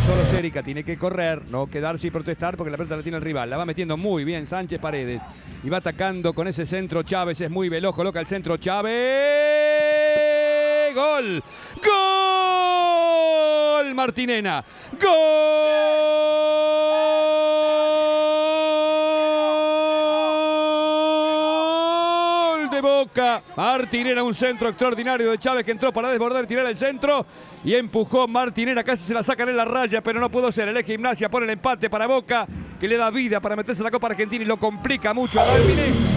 solo Serica, tiene que correr, no quedarse y protestar porque la pelota la tiene el rival. La va metiendo muy bien Sánchez Paredes. Y va atacando con ese centro Chávez, es muy veloz, coloca el centro Chávez. ¡Gol! ¡Gol! Martinena. ¡Gol! Boca. Martinera, un centro extraordinario de Chávez que entró para desbordar, tirar el centro y empujó Martinera. Casi se la sacan en la raya, pero no pudo ser. El eje gimnasia pone el empate para Boca, que le da vida para meterse en la Copa Argentina y lo complica mucho a